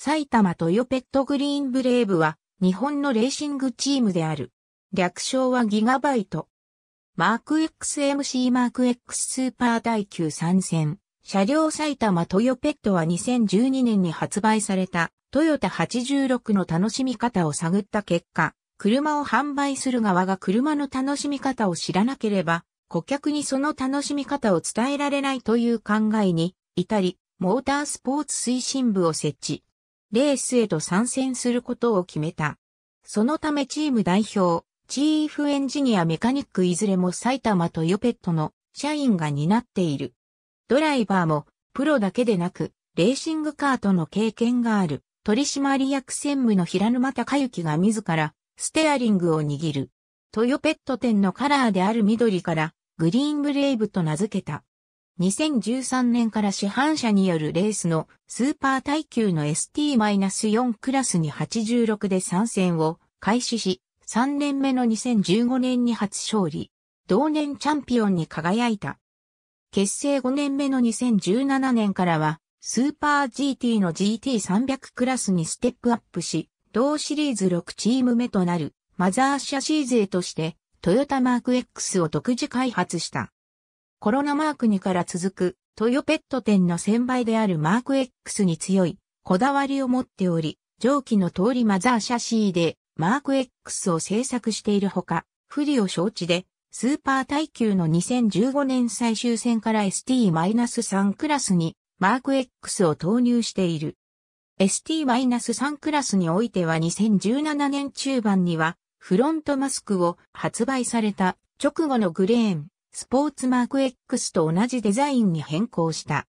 埼玉トヨペットグリーンブレイブは日本のレーシングチームである。略称はギガバイト。マーク XMC マーク X スーパー第9参戦。車両埼玉トヨペットは2012年に発売されたトヨタ86の楽しみ方を探った結果、車を販売する側が車の楽しみ方を知らなければ、顧客にその楽しみ方を伝えられないという考えに至り、モータースポーツ推進部を設置。レースへと参戦することを決めた。そのためチーム代表、チーフエンジニアメカニックいずれも埼玉トヨペットの社員が担っている。ドライバーもプロだけでなく、レーシングカーとの経験がある取締役専務の平沼隆之が自らステアリングを握る。トヨペット店のカラーである緑からグリーンブレイブと名付けた。2013年から市販車によるレースのスーパー耐久の ST-4 クラスに86で参戦を開始し、3年目の2015年に初勝利、同年チャンピオンに輝いた。結成5年目の2017年からは、スーパー GT の GT300 クラスにステップアップし、同シリーズ6チーム目となるマザーシャシー勢として、トヨタマーク X を独自開発した。コロナマーク2から続く、トヨペット店の先売であるマーク X に強い、こだわりを持っており、上記の通りマザーシャーで、マーク X を製作しているほか、不利を承知で、スーパー耐久の2015年最終戦から ST-3 クラスに、マーク X を投入している。ST-3 クラスにおいては2017年中盤には、フロントマスクを発売された直後のグレーン、スポーツマーク X と同じデザインに変更した。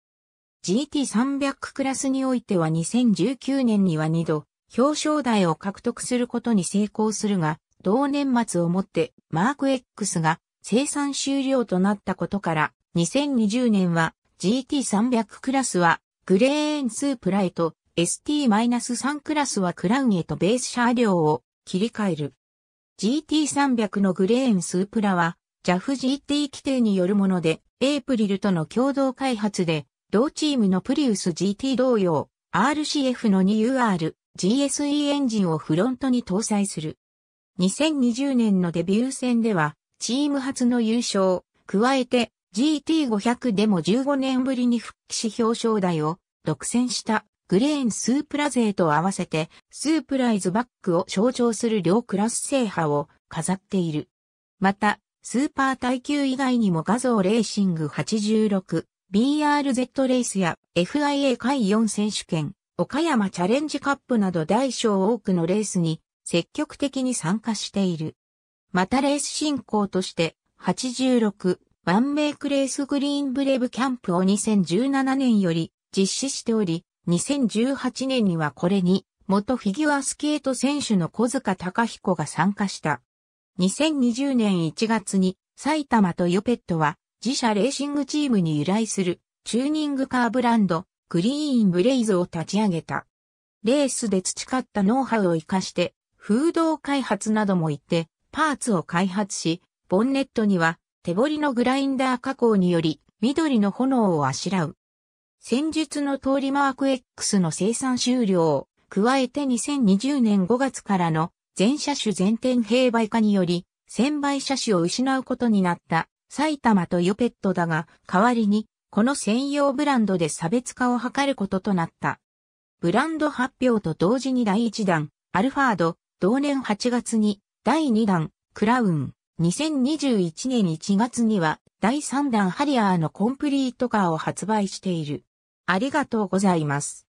GT300 クラスにおいては2019年には2度表彰台を獲得することに成功するが、同年末をもってマーク X が生産終了となったことから2020年は GT300 クラスはグレーンスープライト ST-3 クラスはクラウンへとベース車両を切り替える。GT300 のグレーンスープラは JAF-GT 規定によるもので、エイプリルとの共同開発で、同チームのプリウス GT 同様、RCF の 2UR、GSE エンジンをフロントに搭載する。2020年のデビュー戦では、チーム初の優勝、加えて GT500 でも15年ぶりに復帰し表彰台を独占したグレーンスープラ勢と合わせてスープライズバックを象徴する両クラス制覇を飾っている。また、スーパー耐久以外にも画像レーシング86、BRZ レースや FIA 会4選手権、岡山チャレンジカップなど大小多くのレースに積極的に参加している。またレース進行として86、ワンメイクレースグリーンブレブキャンプを2017年より実施しており、2018年にはこれに元フィギュアスケート選手の小塚隆彦が参加した。2020年1月に埼玉トヨペットは自社レーシングチームに由来するチューニングカーブランドクリーンブレイズを立ち上げた。レースで培ったノウハウを活かして風洞開発なども行ってパーツを開発し、ボンネットには手彫りのグラインダー加工により緑の炎をあしらう。戦術の通りマーク X の生産終了を加えて2020年5月からの全車種全店併売化により、1000倍車種を失うことになった埼玉とヨペットだが、代わりに、この専用ブランドで差別化を図ることとなった。ブランド発表と同時に第1弾、アルファード、同年8月に、第2弾、クラウン、2021年1月には、第3弾ハリアーのコンプリートカーを発売している。ありがとうございます。